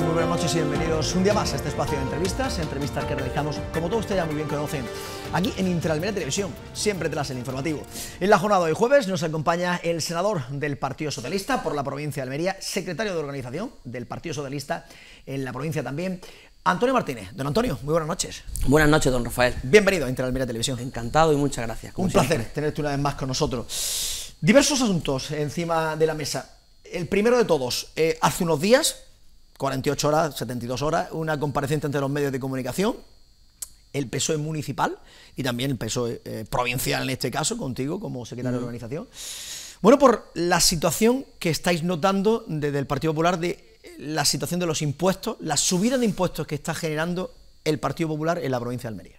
muy buenas noches y bienvenidos un día más a este espacio de entrevistas, entrevistas que realizamos, como todos ustedes ya muy bien conocen, aquí en Interalmería Televisión, siempre tras el informativo. En la jornada de hoy jueves nos acompaña el senador del Partido Socialista por la provincia de Almería, secretario de organización del Partido Socialista en la provincia también, Antonio Martínez. Don Antonio, muy buenas noches. Buenas noches, don Rafael. Bienvenido a Interalmería Televisión. Encantado y muchas gracias. Un placer tenerte una vez más con nosotros. Diversos asuntos encima de la mesa. El primero de todos, eh, hace unos días 48 horas, 72 horas, una comparecencia entre los medios de comunicación, el PSOE municipal y también el peso eh, provincial en este caso, contigo como secretario de organización. Bueno, por la situación que estáis notando desde el Partido Popular de la situación de los impuestos, la subida de impuestos que está generando el Partido Popular en la provincia de Almería.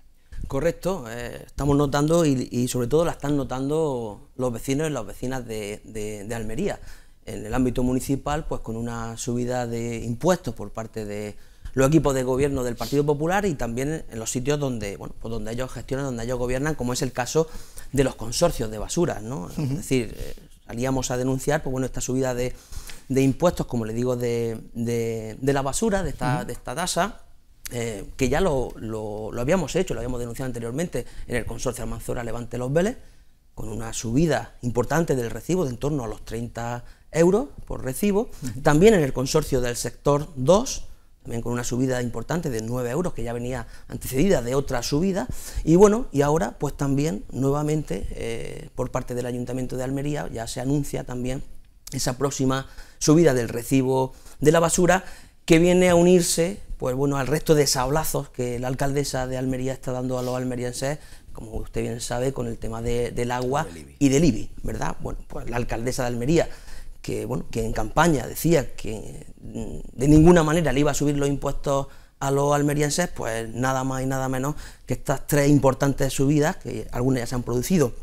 Correcto, eh, estamos notando y, sobre todo la están notando los vecinos y las vecinas de Almería en el ámbito municipal, pues con una subida de impuestos por parte de los equipos de gobierno del Partido Popular y también en los sitios donde, bueno, pues donde ellos gestionan, donde ellos gobiernan, como es el caso de los consorcios de basura ¿no? Es decir, eh, salíamos a denunciar, pues bueno, esta subida de, de impuestos, como le digo, de, de, la basura, de esta, de tasa, eh, que ya lo, lo, lo, habíamos hecho, lo habíamos denunciado anteriormente en el consorcio Almanzora Levante Los Vélez, con una subida importante del recibo de en torno a los 30 euros por recibo, también en el consorcio del sector 2, también con una subida importante de 9 euros que ya venía antecedida de otra subida, y bueno, y ahora pues también nuevamente eh, por parte del Ayuntamiento de Almería ya se anuncia también esa próxima subida del recibo de la basura que viene a unirse pues bueno, al resto de sablazos que la alcaldesa de Almería está dando a los almerienses como usted bien sabe, con el tema de, del agua y del IBI, ¿verdad? Bueno, pues la alcaldesa de Almería que, bueno, que en campaña decía que mm, de ninguna manera le iba a subir los impuestos a los almerienses, pues nada más y nada menos que estas tres importantes subidas, que algunas ya se han producido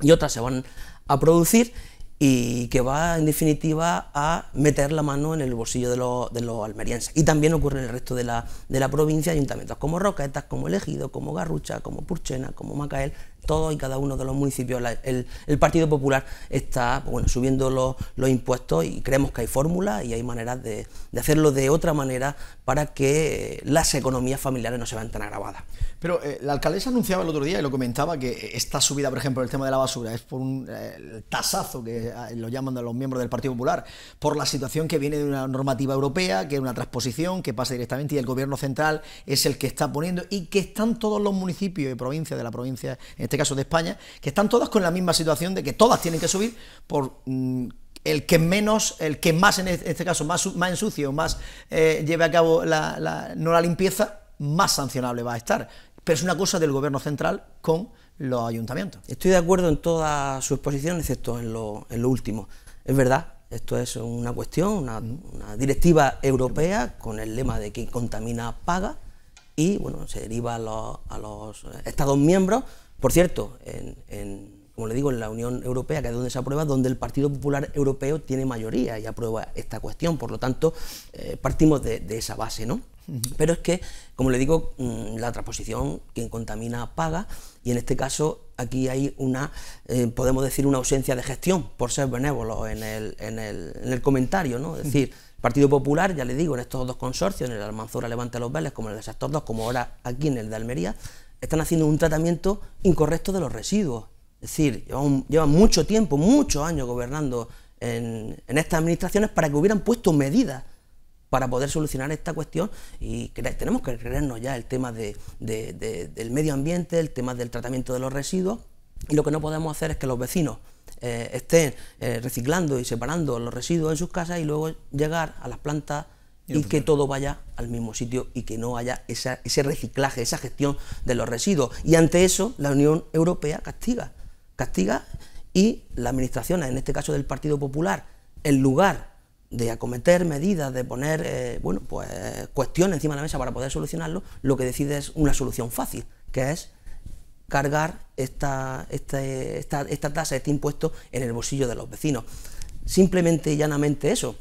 y otras se van a producir, y que va en definitiva a meter la mano en el bolsillo de los, de los almerienses. Y también ocurre en el resto de la, de provincia, ayuntamientos como Roquetas, como Elegido, como Garrucha, como Purchena, como Macael, todos y cada uno de los municipios, el, Partido Popular está subiendo los, impuestos y creemos que hay fórmulas y hay maneras de, hacerlo de otra manera para que las economías familiares no se vean tan agravadas. Pero eh, la alcaldesa anunciaba el otro día y lo comentaba que esta subida, por ejemplo, el tema de la basura es por un eh, tasazo que eh, lo llaman los miembros del Partido Popular, por la situación que viene de una normativa europea, que es una transposición que pasa directamente y el gobierno central es el que está poniendo y que están todos los municipios y provincias de la provincia este caso de España, que están todas con la misma situación de que todas tienen que subir por mm, el que menos, el que más en este caso, más, más ensucio, más eh, lleve a cabo la, no la limpieza, más sancionable va a estar. Pero es una cosa del gobierno central con los ayuntamientos. Estoy de acuerdo en todas sus exposición, excepto en lo, último. Es verdad, esto es una cuestión, una, directiva europea con el lema de quien contamina paga y bueno, se deriva a los, a los eh, Estados miembros por cierto, como le digo, en la Unión Europea, que es donde se aprueba, donde el Partido Popular Europeo tiene mayoría y aprueba esta cuestión, por lo tanto, eh, partimos de, esa base, ¿no? Pero es que, como le digo, mm, la transposición, quien contamina paga, y en este caso aquí hay una, eh, podemos decir, una ausencia de gestión, por ser benévolo en el, en el, en el comentario, ¿no? Es decir, Partido Popular, ya le digo, en estos dos consorcios, en el Almanzora levanta los Vélez, como en el sector 2, como ahora aquí en el de Almería, están haciendo un tratamiento incorrecto de los residuos. Es decir, llevan, mucho tiempo, muchos años gobernando en, estas administraciones para que hubieran puesto medidas para poder solucionar esta cuestión y tenemos que creernos ya el tema del medio ambiente, el tema del tratamiento de los residuos y lo que no podemos hacer es que los vecinos eh, estén eh, reciclando y separando los residuos en sus casas y luego llegar a las plantas y que todo vaya al mismo sitio y que no haya ese reciclaje, esa gestión de los residuos. Y ante eso la Unión Europea castiga, castiga y la administración, en este caso del Partido Popular, en lugar de acometer medidas, de poner eh, bueno, pues, cuestiones encima de la mesa para poder solucionarlo, lo que decide es una solución fácil, que es cargar esta, este, esta tasa, este impuesto en el bolsillo de los vecinos simplemente y llanamente eso.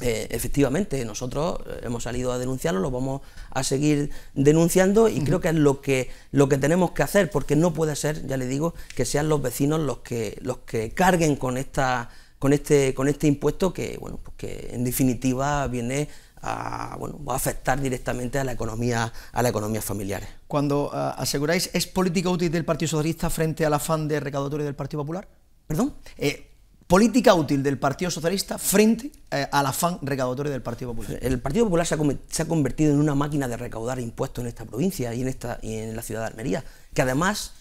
Eh, efectivamente, nosotros eh, hemos salido a denunciarlo, lo vamos a seguir denunciando y creo que es lo que, lo que tenemos que hacer, porque no puede ser, ya le digo, que sean los vecinos los que, los que carguen con, esta, con, este, con este impuesto que, bueno, pues que en definitiva viene a, bueno, va a afectar directamente a la economía, a la economía familiar. Cuando ah, aseguráis, ¿es política útil del Partido Socialista frente al afán de recaudatorio del Partido Popular? ¿Perdón? Eh, política útil del Partido Socialista frente eh, al afán recaudatorio del Partido Popular. El Partido Popular se ha, se ha, convertido en una máquina de recaudar impuestos en esta provincia y en, esta, y en la ciudad de Almería, que además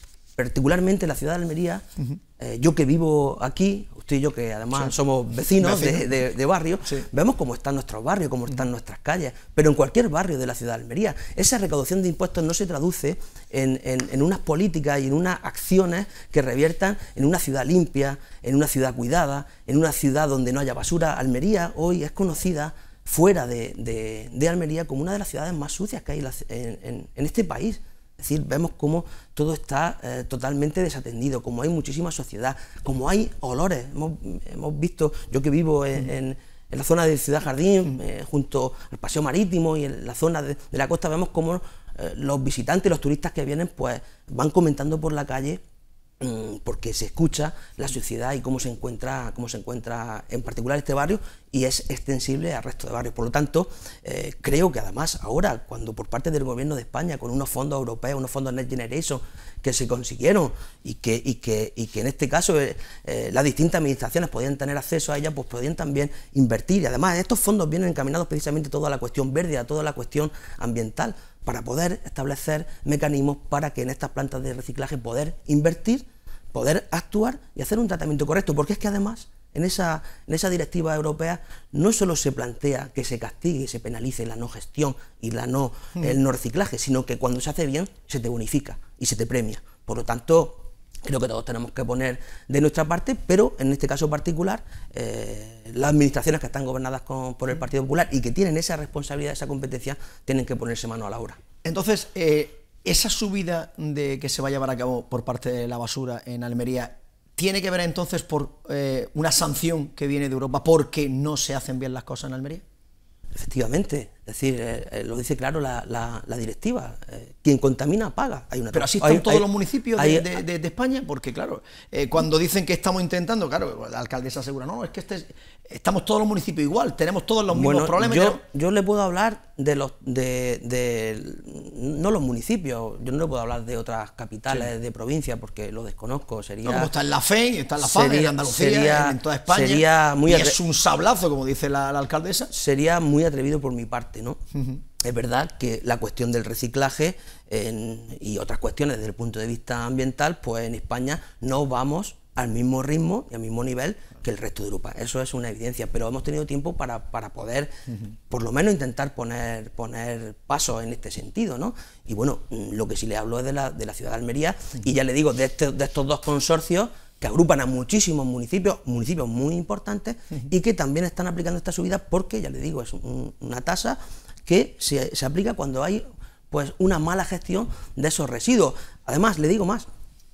particularmente la ciudad de Almería, eh, yo que vivo aquí, usted y yo que además somos vecinos de, barrios barrio, vemos cómo están nuestros barrios, cómo están nuestras calles, pero en cualquier barrio de la ciudad de Almería, esa recaudación de impuestos no se traduce en, unas políticas y en unas acciones que reviertan en una ciudad limpia, en una ciudad cuidada, en una ciudad donde no haya basura. Almería hoy es conocida fuera de, Almería como una de las ciudades más sucias que hay en este país. Es decir, vemos cómo todo está eh, totalmente desatendido, como hay muchísima sociedad, como hay olores. Hemos, visto, yo que vivo en, la zona de Ciudad Jardín, eh, junto al Paseo Marítimo y en la zona de, la costa, vemos cómo eh, los visitantes, los turistas que vienen, pues van comentando por la calle Mm, porque se escucha la sociedad y cómo se encuentra, cómo se encuentra en particular este barrio y es extensible al resto de barrios. Por lo tanto, eh, creo que además ahora, cuando por parte del gobierno de España, con unos fondos europeos, unos fondos Next Generation, que se consiguieron y que, que, en este caso eh, eh, las distintas administraciones podían tener acceso a ellas, pues podían también invertir. Y además estos fondos vienen encaminados precisamente toda la cuestión verde, a toda la cuestión ambiental, para poder establecer mecanismos para que en estas plantas de reciclaje poder invertir, poder actuar y hacer un tratamiento correcto, porque es que además en esa, en esa directiva europea no solo se plantea que se castigue y se penalice la no gestión y la no, mm. el no reciclaje, sino que cuando se hace bien se te bonifica y se te premia. Por lo tanto, creo que todos tenemos que poner de nuestra parte, pero en este caso particular, eh, las administraciones que están gobernadas por el Partido Popular y que tienen esa responsabilidad, esa competencia, tienen que ponerse mano a la obra. Entonces, eh, esa subida de que se va a llevar a cabo por parte de la basura en Almería ¿Tiene que ver entonces por eh, una sanción que viene de Europa porque no se hacen bien las cosas en Almería? Efectivamente, es decir, eh, eh, lo dice claro la, directiva, quien contamina paga. Hay una Pero así están todos los municipios de, España, porque claro, cuando dicen que estamos intentando, claro, la alcaldesa asegura, no, es que este, estamos todos los municipios igual, tenemos todos los mismos problemas. Yo, yo le puedo hablar de los de, no los municipios, yo no le puedo hablar de otras capitales, de provincias, porque lo desconozco. Sería, no, como está en la Fe, está en la Andalucía, en toda España. Sería muy y es un sablazo, como dice la, alcaldesa. Sería muy atrevido por mi parte, ¿no? Es verdad que la cuestión del reciclaje y otras cuestiones desde el punto de vista ambiental, pues en España no vamos al mismo ritmo y al mismo nivel que el resto de Europa. Eso es una evidencia, pero hemos tenido tiempo para, poder, por lo menos, intentar poner, poner pasos en este sentido. ¿no? Y bueno, mm, lo que sí le hablo es de la, ciudad de Almería, y ya le digo, de, este, de estos dos consorcios que agrupan a muchísimos municipios, municipios muy importantes, y que también están aplicando esta subida porque, ya le digo, es una tasa que se, se aplica cuando hay pues una mala gestión de esos residuos. Además, le digo más,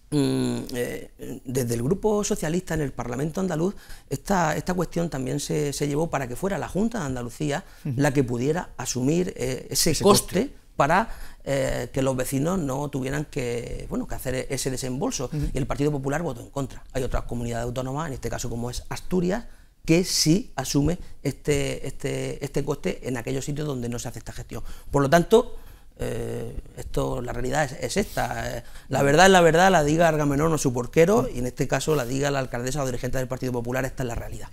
Mm, eh, desde el Grupo Socialista en el Parlamento andaluz, esta, esta cuestión también se, llevó para que fuera la Junta de Andalucía la que pudiera asumir eh, ese, coste, para eh, que los vecinos no tuvieran que, bueno, que hacer e-, ese desembolso. Y el Partido Popular votó en contra. Hay otras comunidades autónomas, en este caso como es Asturias, que sí asume este, este, este coste en aquellos sitios donde no se hace esta gestión. Por lo tanto, eh, esto, la realidad es, esta. Eh, la verdad es la verdad, la diga Argamenón o su porquero, y en este caso la diga la alcaldesa o dirigente del Partido Popular, esta es la realidad.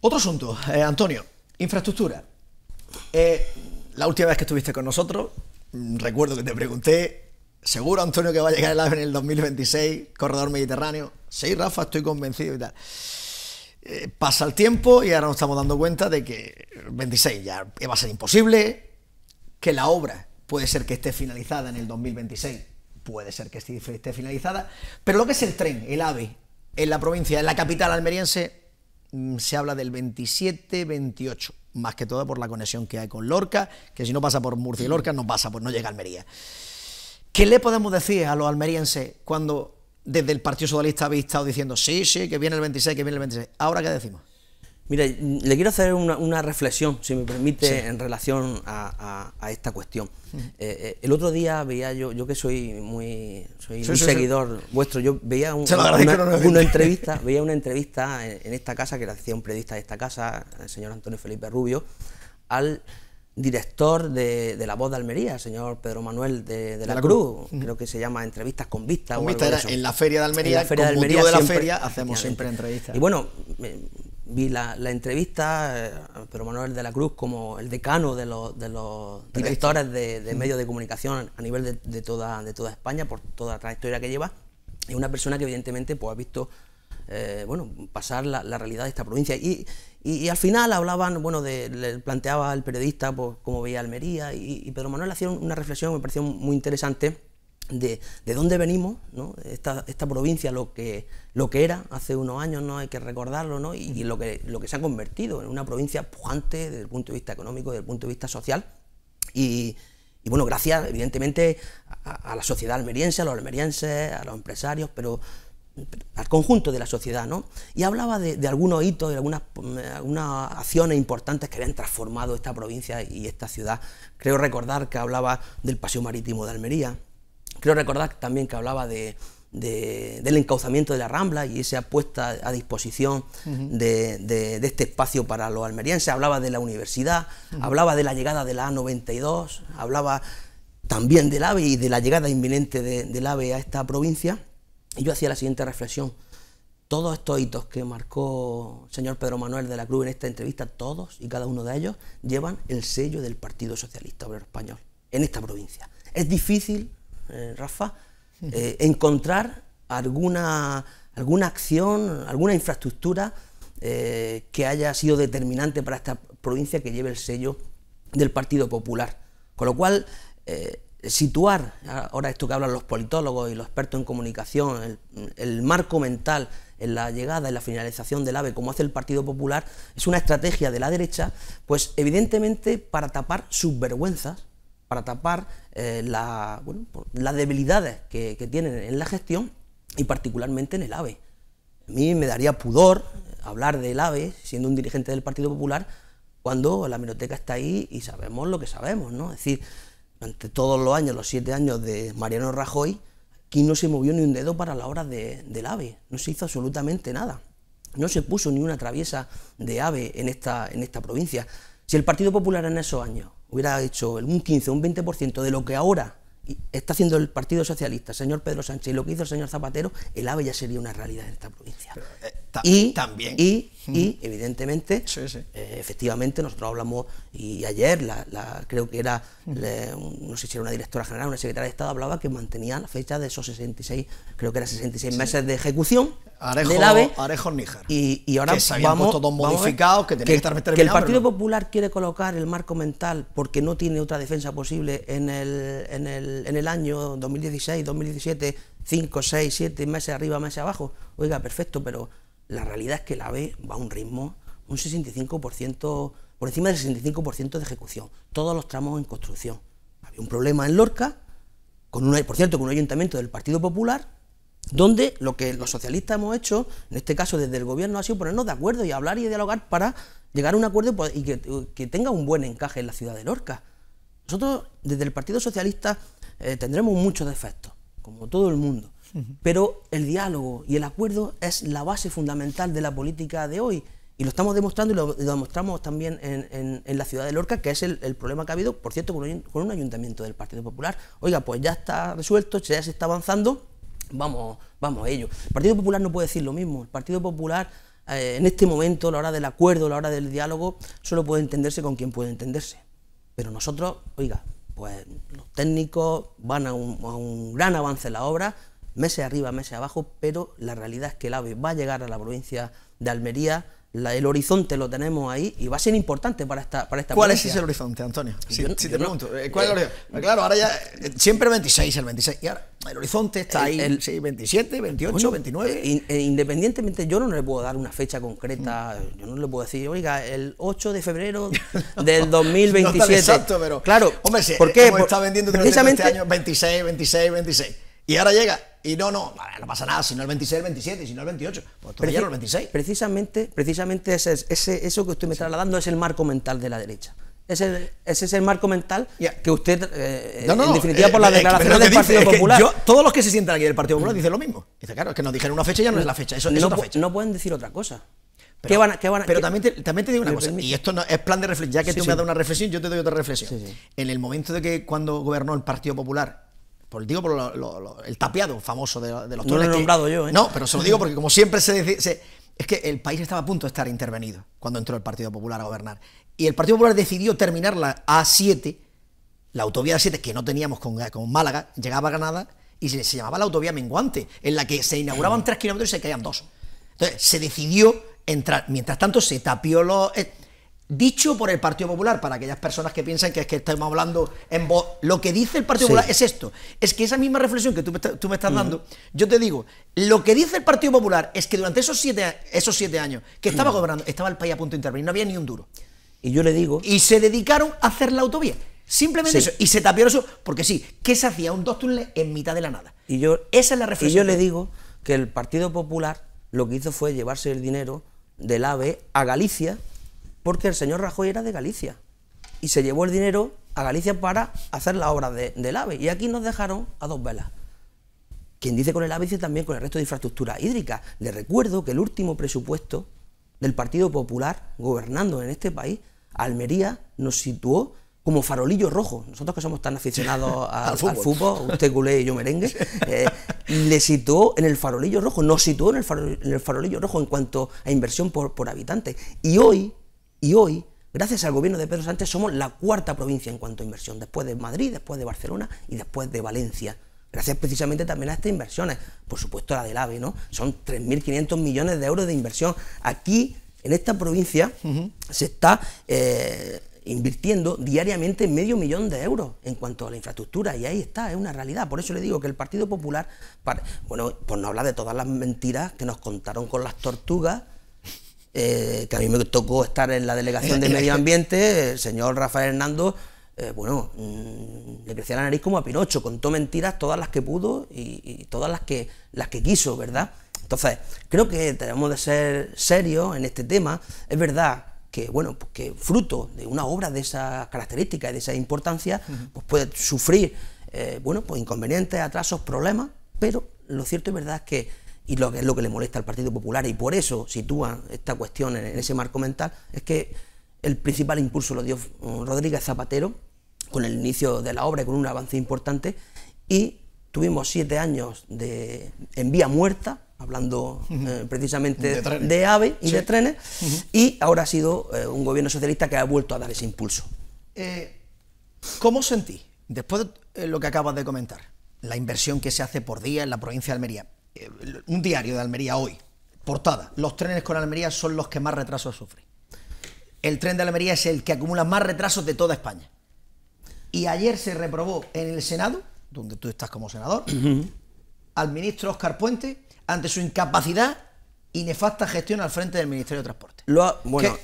Otro asunto, eh, Antonio, infraestructura. la última vez que estuviste con nosotros, mm, recuerdo que te pregunté, seguro Antonio que va a llegar el AVE en el 2026, corredor mediterráneo. Sí, Rafa, estoy convencido y tal. pasa el tiempo y ahora nos estamos dando cuenta de que el 26 ya va a ser imposible, que la obra Puede ser que esté finalizada en el 2026, puede ser que esté finalizada, pero lo que es el tren, el AVE, en la provincia, en la capital almeriense, mm, se habla del 27-28, más que todo por la conexión que hay con Lorca, que si no pasa por Murcia y Lorca, no pasa, pues no llega a Almería. ¿Qué le podemos decir a los almerienses cuando desde el Partido Socialista habéis estado diciendo, sí, sí, que viene el 26, que viene el 26? ¿Ahora qué decimos? Mira, le quiero hacer una, reflexión, si me permite, en relación a, esta cuestión. Eh, eh, el otro día veía yo, yo que soy muy soy un seguidor vuestro, yo veía una, entrevista, veía una entrevista en, esta casa que la hacía un periodista de esta casa, el señor Antonio Felipe Rubio, al director de, La Voz de Almería, el señor Pedro Manuel de, la, Cruz, creo que se llama Entrevistas con Vistas. en la Feria de Almería, en de la Feria hacemos siempre entrevistas. Y bueno, vi la, entrevista, a eh, pero Manuel de la Cruz como el decano de los, directores de, medios de comunicación a nivel de, de, toda, de toda España, por toda la trayectoria que lleva, es una persona que evidentemente pues, ha visto eh, bueno, pasar la, realidad de esta provincia. Y, al final hablaban, bueno, le planteaba al periodista pues, cómo veía Almería y, y Pedro Manuel hacía una reflexión, me pareció muy interesante, de, dónde venimos, esta, provincia, lo que, lo que era hace unos años, ¿no? hay que recordarlo, ¿no? y, lo, que, lo que se ha convertido en una provincia pujante desde el punto de vista económico, desde el punto de vista social, y, bueno, gracias evidentemente a, la sociedad almeriense, a los almerienses, a los empresarios, pero, al conjunto de la sociedad, ¿no? Y hablaba de, algunos hitos, de algunas, algunas acciones importantes que habían transformado esta provincia y esta ciudad. Creo recordar que hablaba del paseo marítimo de Almería, Creo recordar también que hablaba de, del encauzamiento de la Rambla y esa puesta a disposición de, este espacio para los almerienses, hablaba de la universidad, hablaba de la llegada de la A92, hablaba también del AVE y de la llegada inminente del AVE a esta provincia. Y yo hacía la siguiente reflexión. Todos estos hitos que marcó el señor Pedro Manuel de la Cruz en esta entrevista, todos y cada uno de ellos llevan el sello del Partido Socialista Obrero Español en esta provincia. Es difícil eh, Rafa, eh, encontrar alguna, alguna acción, alguna infraestructura eh, que haya sido determinante para esta provincia que lleve el sello del Partido Popular. Con lo cual, situar, ahora esto que hablan los politólogos y los expertos en comunicación, el, marco mental en la llegada y la finalización del AVE, como hace el Partido Popular, es una estrategia de la derecha, pues evidentemente para tapar sus vergüenzas, para tapar eh, las debilidades que, tienen en la gestión y particularmente en el AVE. A mí me daría pudor eh, hablar del AVE siendo un dirigente del Partido Popular cuando la minoteca está ahí y sabemos lo que sabemos, ¿no? Es decir, durante todos los años, los siete años de Mariano Rajoy, aquí no se movió ni un dedo para la obra del AVE, no se hizo absolutamente nada. No se puso ni una traviesa de AVE en esta, en esta provincia. Si el Partido Popular en esos años hubiera hecho un 15, un 20% de lo que ahora está haciendo el Partido Socialista, señor Pedro Sánchez, y lo que hizo el señor Zapatero, el AVE ya sería una realidad en esta provincia. Eh, y también. Y, evidentemente, eh, efectivamente, nosotros hablamos, y ayer, la, creo que era, no sé si era una directora general, una secretaria de Estado, hablaba que mantenía la fecha de esos 66, creo que era 66 meses de ejecución. del AVE, Y, ahora vamos, modificados, que, que, que estar que el Partido Popular quiere colocar el marco mental porque no tiene otra defensa posible en el en el año 2016, 2017, 5, 6, 7 meses arriba, meses abajo, oiga, perfecto, pero la realidad es que la B va a un ritmo, un 65%, por encima del 65% de ejecución, todos los tramos en construcción. Había un problema en Lorca, con un, por cierto, con un ayuntamiento del Partido Popular, donde lo que los socialistas hemos hecho, en este caso desde el gobierno, ha sido ponernos de acuerdo y hablar y dialogar para llegar a un acuerdo y que tenga un buen encaje en la ciudad de Lorca. Nosotros, desde el Partido Socialista, eh, tendremos muchos defectos, como todo el mundo, pero el diálogo y el acuerdo es la base fundamental de la política de hoy. Y lo estamos demostrando y lo, demostramos también en, la ciudad de Lorca, que es el, problema que ha habido, por cierto, con un, ayuntamiento del Partido Popular. Oiga, pues ya está resuelto, ya se está avanzando, vamos, vamos a ello. El Partido Popular no puede decir lo mismo. El Partido Popular, eh, en este momento, a la hora del acuerdo, a la hora del diálogo, solo puede entenderse con quien puede entenderse. Pero nosotros, oiga, pues los técnicos van a un, gran avance en la obra, meses arriba, meses abajo, pero la realidad es que el AVE va a llegar a la provincia de Almería la, el horizonte lo tenemos ahí y va a ser importante para esta para esta ¿Cuál es ese horizonte, Antonio? Si, te pregunto, eh, ¿cuál eh, es el horizonte? Ah, claro, ahora ya, eh, siempre 26, el 26, y ahora el horizonte está ahí, sí, 27, 28, 29. independientemente, yo no le puedo dar una fecha concreta, yo no le puedo decir, oiga, el 8 de febrero del 2027. no exacto, pero... Claro, hombre, ¿por qué? Por, está vendiendo precisamente, este año 26, 26, 26, y ahora llega y no, no, no pasa nada, si no el 26, el 27, si no el 28, pues todavía Preci el 26. Precisamente, precisamente ese, ese, eso que usted me está trasladando es el marco mental de la derecha. Ese, ese es el marco mental que usted, eh, no, no, en definitiva, eh, por la declaración del Partido Popular. todos los que se sientan aquí del Partido Popular dicen lo mismo. Dice, claro, es que nos dijeron una fecha y ya no, es la fecha, eso no, es otra fecha. No pueden decir otra cosa. Pero, ¿Qué van a, qué van pero también, te, también te digo una cosa, y esto no, es plan de reflexión, ya que tú me has dado una reflexión, yo te doy otra reflexión. en el momento de que cuando gobernó el Partido Popular por, digo por el tapiado famoso de, los No lo he nombrado yo, ¿eh? No, pero se lo digo porque como siempre se, Es que el país estaba a punto de estar intervenido cuando entró el Partido Popular a gobernar. Y el Partido Popular decidió terminar la A7, la autovía de 7 que no teníamos con, Málaga, llegaba a Granada y se, llamaba la autovía menguante, en la que se inauguraban ah. tres kilómetros y se caían dos. Entonces se decidió entrar. Mientras tanto se tapió los... Eh, dicho por el Partido Popular, para aquellas personas que piensan que es que estamos hablando en voz. Lo que dice el Partido Popular es esto: es que esa misma reflexión que tú me, estás dando, yo te digo, lo que dice el Partido Popular es que durante esos siete, esos siete años que estaba gobernando, estaba el país a punto de intervenir, no había ni un duro. Y yo le digo. Y se dedicaron a hacer la autovía. Simplemente eso. Y se tapió eso, porque sí, qué se hacía un dos túneles en mitad de la nada. Y yo, Esa es la reflexión. Y yo le digo que el Partido Popular lo que hizo fue llevarse el dinero del AVE a Galicia porque el señor Rajoy era de Galicia y se llevó el dinero a Galicia para hacer la obra del AVE. Y aquí nos dejaron a dos velas. Quien dice con el AVE dice también con el resto de infraestructura hídrica. Le recuerdo que el último presupuesto del Partido Popular gobernando en este país, Almería, nos situó como farolillo rojo. Nosotros que somos tan aficionados al, fútbol. usted culé y yo merengue, eh, le situó en el farolillo rojo, nos situó en el, farolillo, rojo en cuanto a inversión por, por habitante. Y hoy y hoy, gracias al gobierno de Pedro Sánchez, somos la cuarta provincia en cuanto a inversión, después de Madrid, después de Barcelona y después de Valencia. Gracias precisamente también a estas inversiones, por supuesto la del AVE, ¿no? Son 3.500 millones de euros de inversión. Aquí, en esta provincia, se está... Eh, invirtiendo diariamente medio millón de euros en cuanto a la infraestructura y ahí está, es una realidad. Por eso le digo que el Partido Popular, bueno, pues no habla de todas las mentiras que nos contaron con las tortugas, eh, que a mí me tocó estar en la delegación de medio ambiente, el señor Rafael Hernando, eh, bueno, mm, le crecía la nariz como a Pinocho, contó mentiras todas las que pudo y, todas las que, las que quiso, ¿verdad? Entonces, creo que tenemos de ser serios en este tema. Es verdad que, bueno, pues que fruto de una obra de esas características y de esa importancia, pues puede sufrir, eh, bueno, pues inconvenientes, atrasos, problemas, pero lo cierto y verdad es que y lo que es lo que le molesta al Partido Popular y por eso sitúa esta cuestión en, ese marco mental, es que el principal impulso lo dio mm, Rodríguez Zapatero con el inicio de la obra y con un avance importante y tuvimos siete años de, en vía muerta, hablando eh, precisamente de, aves AVE y de trenes, y ahora ha sido eh, un gobierno socialista que ha vuelto a dar ese impulso. Eh, ¿Cómo sentís, después de lo que acabas de comentar, la inversión que se hace por día en la provincia de Almería? Eh, un diario de Almería hoy, portada, los trenes con Almería son los que más retrasos sufren. El tren de Almería es el que acumula más retrasos de toda España. Y ayer se reprobó en el Senado, donde tú estás como senador, al ministro Oscar Puente ante su incapacidad y nefasta gestión al frente del Ministerio de Transporte. bueno,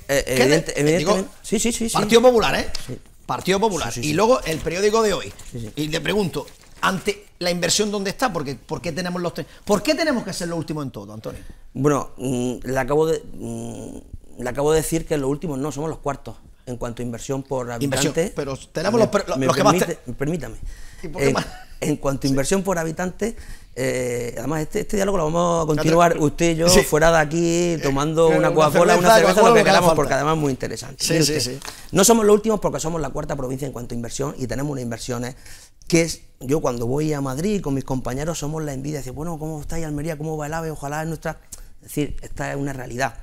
Partido Popular, ¿eh? Partido Popular. y luego el periódico de hoy. Y le pregunto, ante la inversión ¿dónde está? Porque, ¿por, qué tenemos los ¿Por qué tenemos que ser lo último en todo, Antonio? Bueno, mm, le acabo de, mm, le acabo de decir que los últimos no, somos los cuartos en cuanto a inversión por habitante. Inversión, pero tenemos los, que más... Permítame. Eh, en, cuanto a inversión por habitante, eh, además este, este, diálogo lo vamos a continuar usted y yo fuera de aquí eh, tomando una coca una cerveza, lo que queramos, porque además es muy interesante. Sí, sí, sí. No somos los últimos porque somos la cuarta provincia en cuanto a inversión y tenemos unas inversiones que es, yo cuando voy a Madrid con mis compañeros somos la envidia, decir, bueno, ¿cómo estáis Almería? ¿Cómo va el AVE? Ojalá es nuestra... Es decir, esta es una realidad.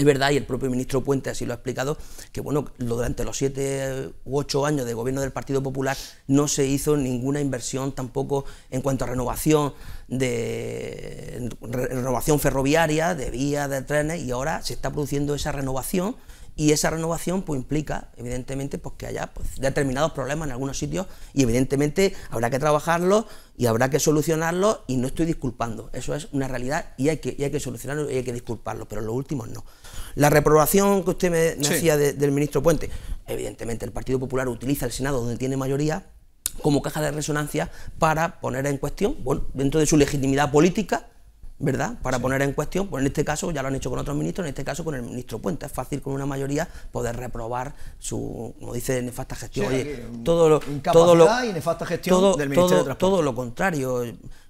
Es verdad, y el propio ministro Puente así lo ha explicado, que bueno, durante los siete u ocho años de gobierno del Partido Popular no se hizo ninguna inversión tampoco en cuanto a renovación de renovación ferroviaria, de vías, de trenes, y ahora se está produciendo esa renovación y esa renovación pues, implica, evidentemente, pues, que haya pues, determinados problemas en algunos sitios y, evidentemente, habrá que trabajarlo y habrá que solucionarlo y no estoy disculpando. Eso es una realidad y hay que, hay que solucionarlo y hay que disculparlo, pero los últimos no. La reprobación que usted me, decía hacía del ministro Puente, evidentemente, el Partido Popular utiliza el Senado donde tiene mayoría como caja de resonancia para poner en cuestión, bueno, dentro de su legitimidad política, ¿verdad? Para poner en cuestión, pues en este caso ya lo han hecho con otros ministros, en este caso con el ministro Puente. Es fácil con una mayoría poder reprobar su, como dice, nefasta gestión. todo lo, y nefasta gestión del todo, todo lo contrario.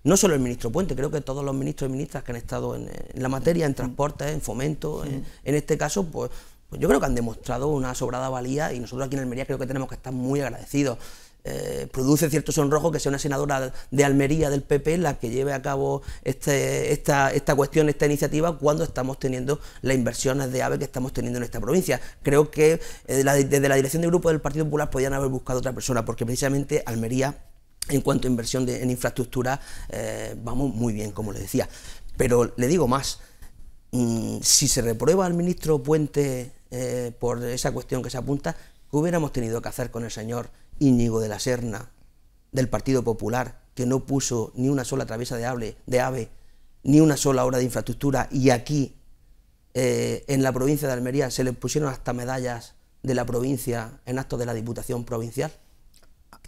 No solo el ministro Puente, creo que todos los ministros y ministras que han estado en, la materia, en transporte, en fomento, en, este caso, pues, pues yo creo que han demostrado una sobrada valía y nosotros aquí en Almería creo que tenemos que estar muy agradecidos. Eh, produce cierto sonrojo que sea una senadora de Almería del PP la que lleve a cabo este, esta, cuestión, esta iniciativa, cuando estamos teniendo las inversiones de AVE que estamos teniendo en esta provincia. Creo que eh, desde la dirección del grupo del Partido Popular podrían haber buscado otra persona, porque precisamente Almería, en cuanto a inversión en infraestructura, eh, vamos muy bien, como le decía. Pero le digo más, mm, si se reprueba al ministro Puente por esa cuestión que se apunta, ¿qué hubiéramos tenido que hacer con el señor? Íñigo de la Serna, del Partido Popular, que no puso ni una sola travesa de ave, ni una sola obra de infraestructura, y aquí, eh, en la provincia de Almería, se le pusieron hasta medallas de la provincia en actos de la Diputación Provincial.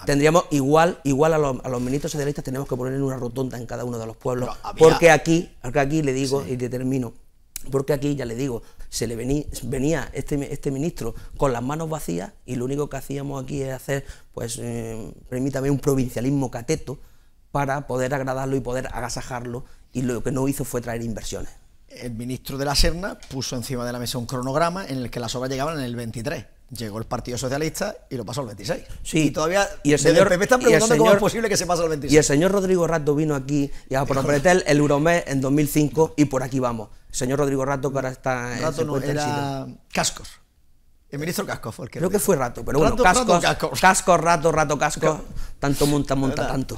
Tendríamos igual, igual a los, ministros socialistas tenemos que poner en una rotonda en cada uno de los pueblos. Porque aquí, aquí le digo y termino, porque aquí, ya le digo, se le venía, este, este, ministro con las manos vacías y lo único que hacíamos aquí es hacer, pues, eh, permítame, un provincialismo cateto para poder agradarlo y poder agasajarlo y lo que no hizo fue traer inversiones. El ministro de la Serna puso encima de la mesa un cronograma en el que las obras llegaban en el 23 llegó el Partido Socialista y lo pasó al 26. Sí. Y todavía y el señor, PP están preguntando cómo es posible que se pase al 26. Y el señor Rodrigo Rato vino aquí y a proponer el Euromed en 2005 y por aquí vamos. señor Rodrigo Rato que ahora está... Rato no, era Cascos. El ministro Casco fue Creo que fue rato, pero bueno, casco. rato, rato, casco. Tanto monta, monta, tanto.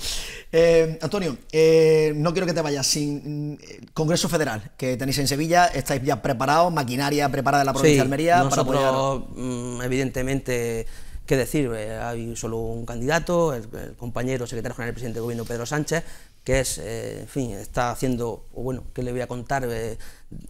Eh, Antonio, eh, no quiero que te vayas sin mm, Congreso Federal que tenéis en Sevilla. Estáis ya preparados, maquinaria preparada de la provincia de Almería. Nosotros, mm, evidentemente, qué decir, eh, hay solo un candidato, el, compañero secretario general del presidente del gobierno Pedro Sánchez, que es, en fin, está haciendo, o bueno, ¿qué le voy a contar,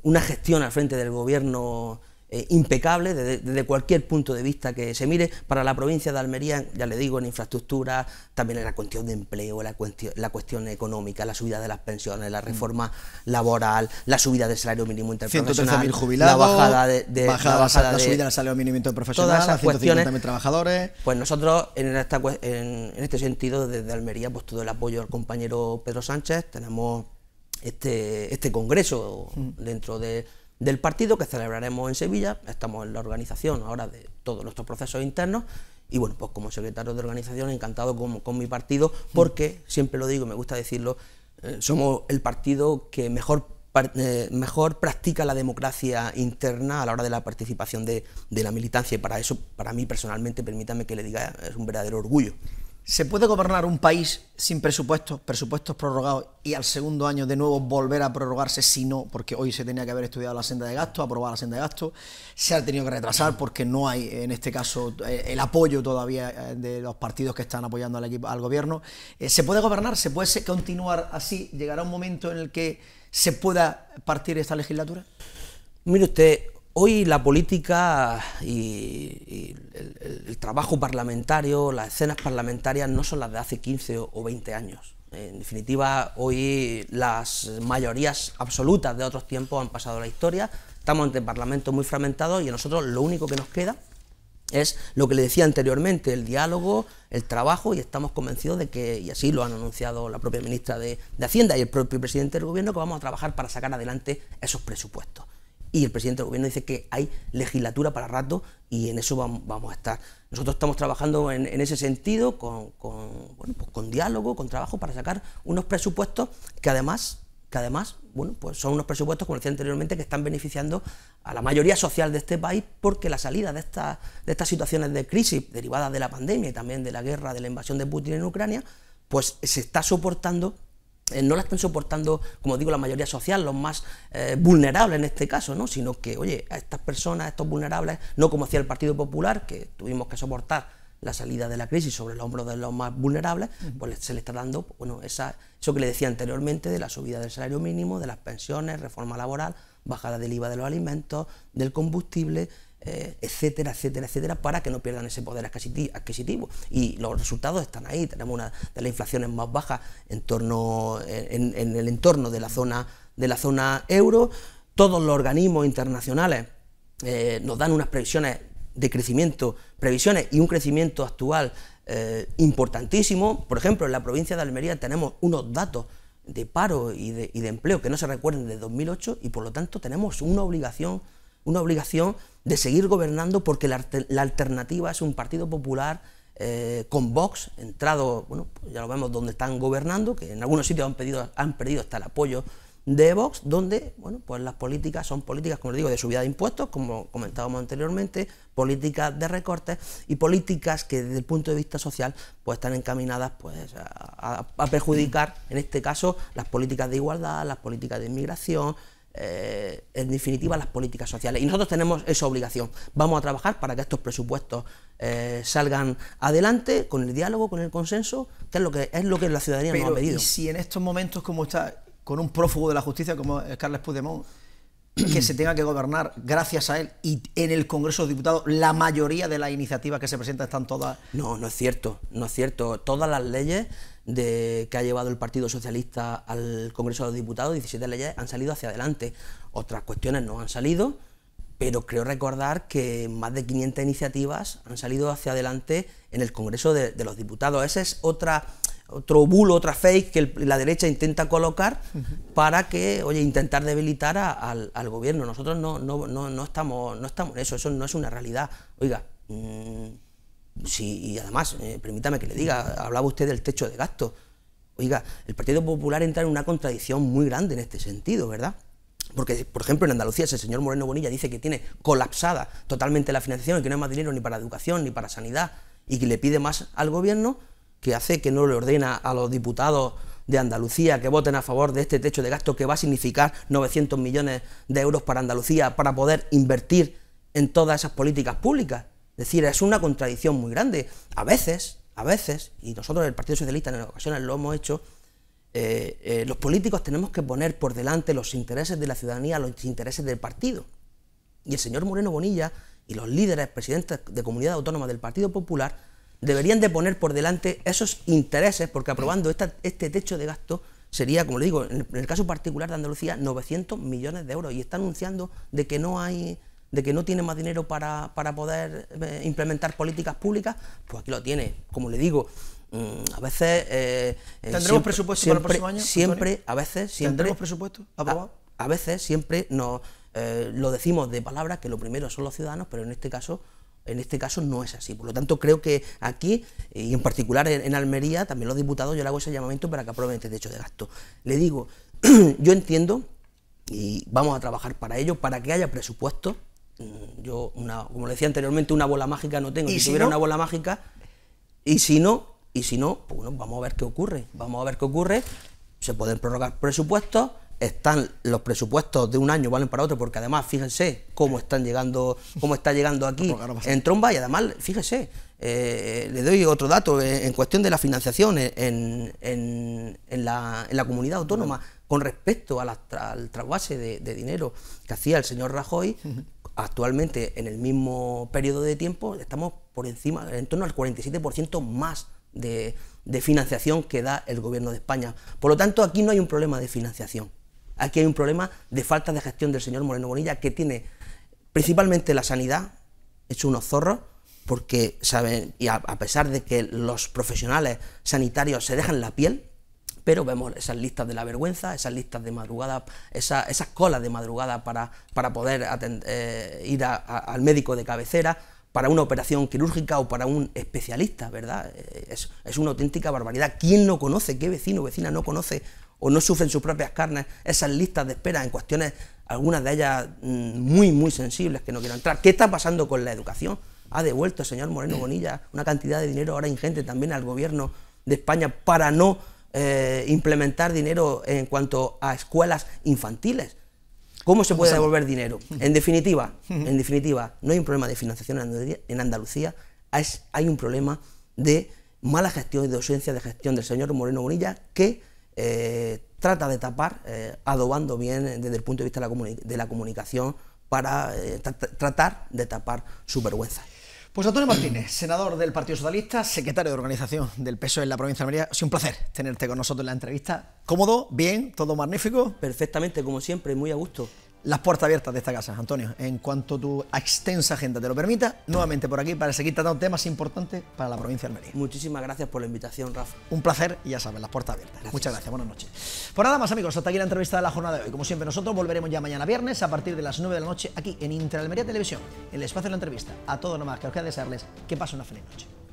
una gestión al frente del gobierno eh, impecable desde, cualquier punto de vista que se mire para la provincia de Almería, ya le digo, en infraestructura, también en la cuestión de empleo, la cuestión, la cuestión económica, la subida de las pensiones, la mm. reforma laboral, la subida del salario mínimo interprofesional, la bajada de, la, la, subida del salario mínimo interprofesional, todas trabajadores. Pues nosotros en, en, en este sentido desde Almería, pues todo el apoyo al compañero Pedro Sánchez, tenemos este, este congreso mm. dentro de del partido que celebraremos en Sevilla. Estamos en la organización ahora de todos nuestros procesos internos y bueno, pues como secretario de organización encantado con, con mi partido porque, siempre lo digo, me gusta decirlo, eh, somos el partido que mejor eh, mejor practica la democracia interna a la hora de la participación de, de, la militancia y para eso, para mí personalmente, permítame que le diga, es un verdadero orgullo. ¿Se puede gobernar un país sin presupuestos, presupuestos prorrogados y al segundo año de nuevo volver a prorrogarse si no, porque hoy se tenía que haber estudiado la senda de gasto, aprobada la senda de gasto, se ha tenido que retrasar porque no hay en este caso eh, el apoyo todavía eh, de los partidos que están apoyando al, equipo, al gobierno? Eh, ¿Se puede gobernar? ¿Se puede continuar así? ¿Llegará un momento en el que se pueda partir esta legislatura? Mire usted, Hoy la política y, el, trabajo parlamentario, las escenas parlamentarias no son las de hace 15 o 20 años. En definitiva, hoy las mayorías absolutas de otros tiempos han pasado a la historia, estamos ante parlamentos muy fragmentados y a nosotros lo único que nos queda es lo que le decía anteriormente, el diálogo, el trabajo, y estamos convencidos de que, y así lo han anunciado la propia ministra de Hacienda y el propio presidente del Gobierno, que vamos a trabajar para sacar adelante esos presupuestos y el presidente del gobierno dice que hay legislatura para rato y en eso vamos, a estar. Nosotros estamos trabajando en, ese sentido, con, pues con diálogo, con trabajo, para sacar unos presupuestos que además que además bueno, pues son unos presupuestos, como decía anteriormente, que están beneficiando a la mayoría social de este país porque la salida de, esta, de estas situaciones de crisis derivadas de la pandemia y también de la guerra, de la invasión de Putin en Ucrania, pues se está soportando eh, no la están soportando, como digo, la mayoría social, los más eh, vulnerables en este caso, ¿no? sino que, oye, a estas personas, a estos vulnerables, no como hacía el Partido Popular, que tuvimos que soportar la salida de la crisis sobre el hombro de los más vulnerables, pues se le está dando bueno, esa, eso que le decía anteriormente de la subida del salario mínimo, de las pensiones, reforma laboral, bajada del IVA de los alimentos, del combustible, eh, etcétera, etcétera, etcétera, para que no pierdan ese poder adquisitivo. Y los resultados están ahí. Tenemos una de las inflaciones más bajas en, torno, en, el entorno de la zona de la zona euro. Todos los organismos internacionales eh, nos dan unas previsiones de crecimiento, previsiones y un crecimiento actual eh, importantísimo. Por ejemplo, en la provincia de Almería tenemos unos datos de paro y de, empleo que no se recuerden de 2008 y por lo tanto tenemos una obligación, una obligación de seguir gobernando porque la, alternativa es un Partido Popular eh, con Vox, entrado, bueno, ya lo vemos donde están gobernando, que en algunos sitios han, pedido, han perdido hasta el apoyo de Vox, donde bueno, pues las políticas son políticas, como digo, de subida de impuestos, como comentábamos anteriormente, políticas de recortes y políticas que desde el punto de vista social pues están encaminadas pues a perjudicar, en este caso, las políticas de igualdad, las políticas de inmigración, eh, en definitiva las políticas sociales. Y nosotros tenemos esa obligación. Vamos a trabajar para que estos presupuestos eh, salgan adelante con el diálogo, con el consenso, que es lo que es lo que la ciudadanía nos ha pedido. Y si en estos momentos, como está con un prófugo de la justicia como es Carles Puigdemont, que se tenga que gobernar gracias a él y en el Congreso de Diputados la mayoría de las iniciativas que se presentan están todas... No, no es cierto, no es cierto. Todas las leyes que ha llevado el Partido Socialista al Congreso de los Diputados, 17 leyes han salido hacia adelante. Otras cuestiones no han salido, pero creo recordar que más de 500 iniciativas han salido hacia adelante en el Congreso de, los Diputados. Ese es otra, otro bulo, otra fake que la derecha intenta colocar para que, oye, intentar debilitar al, gobierno. Nosotros no, no, estamos, no estamos en eso, eso no es una realidad. Oiga, mm, Sí, y además, eh, permítame que le diga, hablaba usted del techo de gasto. Oiga, el Partido Popular entra en una contradicción muy grande en este sentido, ¿verdad? Porque, por ejemplo, en Andalucía, ese el señor Moreno Bonilla dice que tiene colapsada totalmente la financiación y que no hay más dinero ni para educación ni para sanidad y que le pide más al gobierno, que hace que no le ordena a los diputados de Andalucía que voten a favor de este techo de gasto que va a significar 900 millones de euros para Andalucía para poder invertir en todas esas políticas públicas. Es decir, es una contradicción muy grande. A veces, a veces, y nosotros el Partido Socialista en ocasiones lo hemos hecho, eh, eh, los políticos tenemos que poner por delante los intereses de la ciudadanía, los intereses del partido. Y el señor Moreno Bonilla y los líderes, presidentes de comunidad autónoma del Partido Popular, deberían de poner por delante esos intereses, porque aprobando este techo de gasto sería, como le digo, en el, en el caso particular de Andalucía, 900 millones de euros. Y está anunciando de que no hay de que no tiene más dinero para, poder eh, implementar políticas públicas, pues aquí lo tiene. Como le digo, mm, eh, eh, a veces... ¿Tendremos presupuesto para el próximo año? Siempre, a veces, siempre... ¿Tendremos presupuesto aprobado? A, veces, siempre nos, lo decimos de palabras, que lo primero son los ciudadanos, pero en este caso... En este caso no es así. Por lo tanto, creo que aquí, y en particular en, Almería, también los diputados, yo le hago ese llamamiento para que aprueben este techo de gasto. Le digo, yo entiendo, y vamos a trabajar para ello, para que haya presupuesto, yo, como le decía anteriormente, una bola mágica no tengo. si, hubiera una bola mágica, y si no, y si no, pues bueno, vamos a ver qué ocurre. Vamos a ver qué ocurre. Se pueden prorrogar presupuestos. Están los presupuestos de un año valen para otro, porque además, fíjense cómo están llegando, cómo está llegando aquí en tromba. Y además, fíjese... Eh, le doy otro dato eh, en cuestión de la financiación eh, en, la, comunidad autónoma con respecto al trasvase de, dinero que hacía el señor Rajoy, actualmente en el mismo periodo de tiempo estamos por encima, en torno al 47% más de, financiación que da el gobierno de España. Por lo tanto, aquí no hay un problema de financiación. Aquí hay un problema de falta de gestión del señor Moreno Bonilla que tiene principalmente la sanidad, hecho unos zorros, porque saben, y a pesar de que los profesionales sanitarios se dejan la piel pero vemos esas listas de la vergüenza, esas listas de madrugada, esas colas de madrugada para, para poder eh, ir al médico de cabecera, para una operación quirúrgica o para un especialista, ¿verdad? Eh, es, una auténtica barbaridad. ¿Quién no conoce, qué vecino o vecina no conoce o no sufre en sus propias carnes esas listas de espera en cuestiones, algunas de ellas mm, muy, muy sensibles que no quiero entrar. ¿Qué está pasando con la educación? Ha devuelto el señor Moreno Bonilla una cantidad de dinero ahora ingente también al gobierno de España para no eh, implementar dinero en cuanto a escuelas infantiles. ¿Cómo se puede devolver dinero? En definitiva, en definitiva, no hay un problema de financiación en Andalucía, hay un problema de mala gestión y de ausencia de gestión del señor Moreno Bonilla que eh, trata de tapar, eh, adobando bien desde el punto de vista de la, comunicación para tratar de tapar su vergüenza. Pues Antonio Martínez, senador del Partido Socialista, secretario de Organización del PSOE en la provincia de Almería, Es un placer tenerte con nosotros en la entrevista. ¿Cómodo? ¿Bien? ¿Todo magnífico? Perfectamente, como siempre, muy a gusto las puertas abiertas de esta casa, Antonio, en cuanto tu extensa agenda te lo permita, nuevamente por aquí para seguir tratando temas importantes para la provincia de Almería. Muchísimas gracias por la invitación, Rafa. Un placer, y ya sabes, las puertas abiertas. Muchas gracias, buenas noches. Por pues nada más, amigos, hasta aquí la entrevista de la jornada de hoy. Como siempre, nosotros volveremos ya mañana viernes a partir de las 9 de la noche aquí en Interalmería Televisión, el espacio de la entrevista. A todos nomás que os queda desearles que pasen una feliz noche.